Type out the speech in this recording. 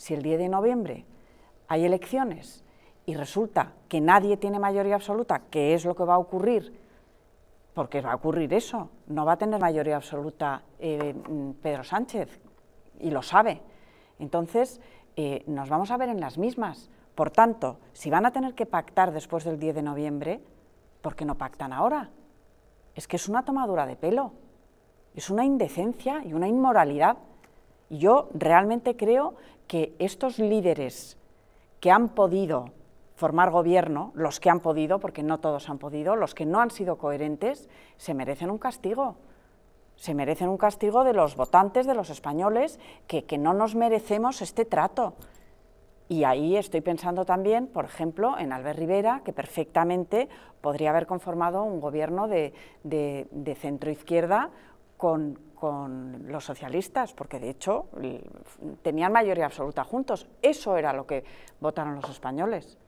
si el 10 de noviembre hay elecciones y resulta que nadie tiene mayoría absoluta, ¿qué es lo que va a ocurrir, porque va a ocurrir eso, no va a tener mayoría absoluta eh, mm, Pedro Sánchez, y lo sabe. Entonces, eh, nos vamos a ver en las mismas. Por tanto, si van a tener que pactar después del 10 de noviembre, ¿por qué no pactan ahora? Es que es una tomadura de pelo, es una indecencia y una inmoralidad yo realmente creo que estos líderes que han podido formar gobierno, los que han podido, porque no todos han podido, los que no han sido coherentes, se merecen un castigo. Se merecen un castigo de los votantes, de los españoles, que, no nos merecemos este trato. Y ahí estoy pensando también, por ejemplo, en Albert Rivera, que perfectamente podría haber conformado un gobierno de, de, de centro-izquierda con, con los socialistas, porque de hecho tenían mayoría absoluta juntos. Eso era lo que votaron los españoles.